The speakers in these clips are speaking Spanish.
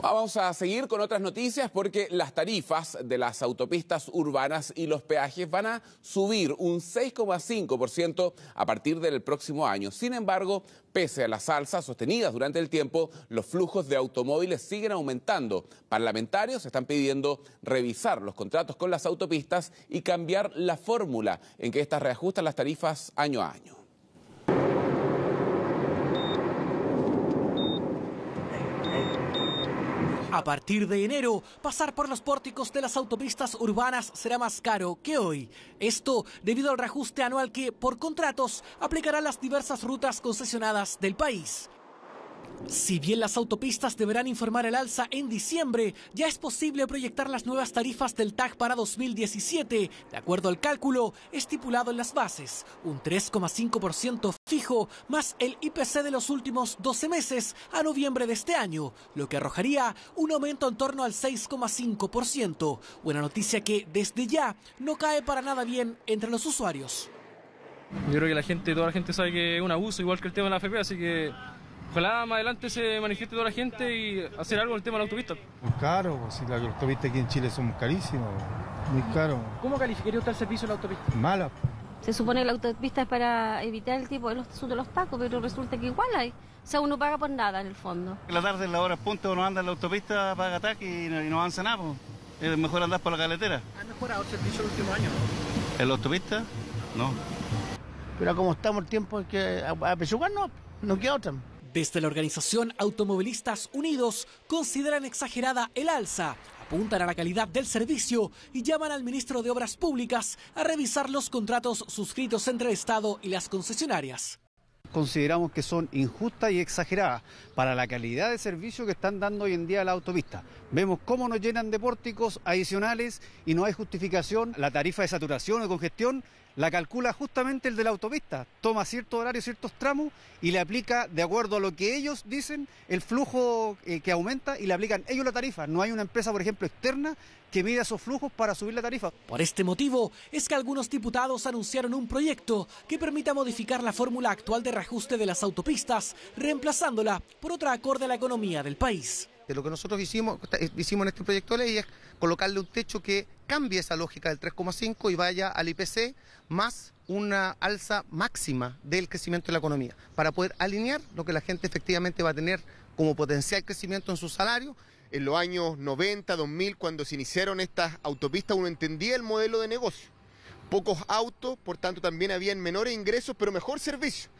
Vamos a seguir con otras noticias porque las tarifas de las autopistas urbanas y los peajes van a subir un 6,5% a partir del próximo año. Sin embargo, pese a las alzas sostenidas durante el tiempo, los flujos de automóviles siguen aumentando. Parlamentarios están pidiendo revisar los contratos con las autopistas y cambiar la fórmula en que estas reajustan las tarifas año a año. A partir de enero, pasar por los pórticos de las autopistas urbanas será más caro que hoy. Esto debido al reajuste anual que, por contratos, aplicarán las diversas rutas concesionadas del país. Si bien las autopistas deberán informar el alza en diciembre, ya es posible proyectar las nuevas tarifas del TAG para 2017, de acuerdo al cálculo estipulado en las bases, un 3,5% fijo más el IPC de los últimos 12 meses a noviembre de este año, lo que arrojaría un aumento en torno al 6,5%, Buena noticia que desde ya no cae para nada bien entre los usuarios. Yo creo que la gente, toda la gente sabe que es un abuso, igual que el tema de la FP, así que Ojalá más adelante se manifieste toda la gente y hacer algo en el tema de la autopista. Muy caro, pues, si la autopista aquí en Chile son carísimos, pues, muy caro. ¿Cómo calificaría usted el servicio de la autopista? Mala. Se supone que la autopista es para evitar el tipo de los de los tacos, pero resulta que igual hay. O sea, uno paga por nada en el fondo. En la tarde, en la hora punta, uno anda en la autopista, paga taxi y no, avanza nada. Pues. Es mejor andar por la carretera. ¿Ha mejorado el servicio en los últimos años? ¿En la autopista? No. Pero como estamos el tiempo, que a, a no, no queda otra. Desde la organización Automovilistas Unidos consideran exagerada el alza, apuntan a la calidad del servicio y llaman al ministro de Obras Públicas a revisar los contratos suscritos entre el Estado y las concesionarias consideramos que son injustas y exageradas para la calidad de servicio que están dando hoy en día a la autopista. Vemos cómo nos llenan de pórticos adicionales y no hay justificación. La tarifa de saturación o congestión la calcula justamente el de la autopista, toma cierto horario, ciertos tramos y le aplica de acuerdo a lo que ellos dicen el flujo eh, que aumenta y le aplican ellos la tarifa. No hay una empresa, por ejemplo, externa que mide esos flujos para subir la tarifa. Por este motivo es que algunos diputados anunciaron un proyecto que permita modificar la fórmula actual de reajuste de las autopistas, reemplazándola por otra acorde a la economía del país. De lo que nosotros hicimos, eh, hicimos en este proyecto de ley es colocarle un techo que cambie esa lógica del 3,5 y vaya al IPC más una alza máxima del crecimiento de la economía, para poder alinear lo que la gente efectivamente va a tener como potencial crecimiento en su salario en los años 90, 2000, cuando se iniciaron estas autopistas, uno entendía el modelo de negocio. Pocos autos, por tanto también habían menores ingresos, pero mejor servicio.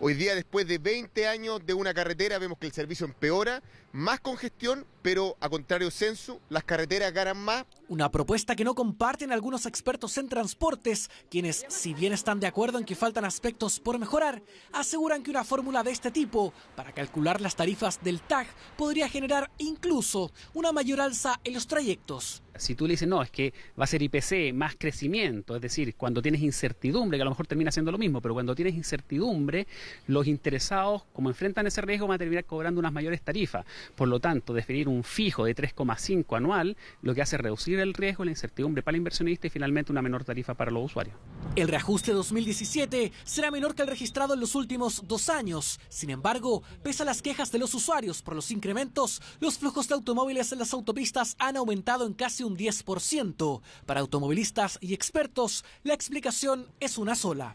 Hoy día, después de 20 años de una carretera, vemos que el servicio empeora, más congestión, pero a contrario censo, las carreteras ganan más. Una propuesta que no comparten algunos expertos en transportes, quienes, si bien están de acuerdo en que faltan aspectos por mejorar, aseguran que una fórmula de este tipo, para calcular las tarifas del TAG, podría generar incluso una mayor alza en los trayectos. Si tú le dices, no, es que va a ser IPC más crecimiento, es decir, cuando tienes incertidumbre, que a lo mejor termina siendo lo mismo, pero cuando tienes incertidumbre, los interesados, como enfrentan ese riesgo, van a terminar cobrando unas mayores tarifas. Por lo tanto, definir un fijo de 3,5 anual lo que hace reducir el riesgo, la incertidumbre para el inversionista y finalmente una menor tarifa para los usuarios. El reajuste 2017 será menor que el registrado en los últimos dos años. Sin embargo, pese a las quejas de los usuarios por los incrementos, los flujos de automóviles en las autopistas han aumentado en casi un 10%. Para automovilistas y expertos, la explicación es una sola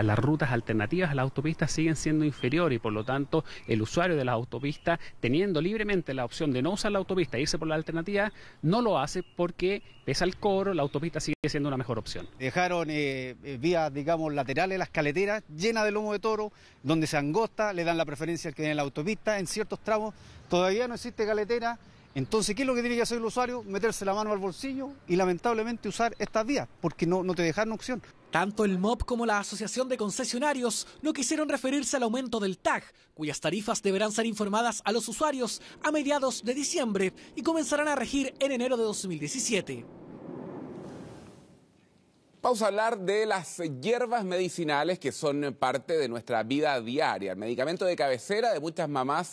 las rutas alternativas a las autopistas siguen siendo inferiores y por lo tanto el usuario de las autopistas, teniendo libremente la opción de no usar la autopista e irse por la alternativa, no lo hace porque, pese al coro la autopista sigue siendo una mejor opción. Dejaron eh, eh, vías, digamos, laterales, las caleteras llenas de lomo de toro, donde se angosta, le dan la preferencia al que en la autopista, en ciertos tramos todavía no existe caletera. Entonces, ¿qué es lo que tiene que hacer el usuario? Meterse la mano al bolsillo y lamentablemente usar estas vías, porque no, no te dejan opción. Tanto el mob como la Asociación de Concesionarios no quisieron referirse al aumento del TAG, cuyas tarifas deberán ser informadas a los usuarios a mediados de diciembre y comenzarán a regir en enero de 2017. Vamos a hablar de las hierbas medicinales que son parte de nuestra vida diaria, el medicamento de cabecera de muchas mamás.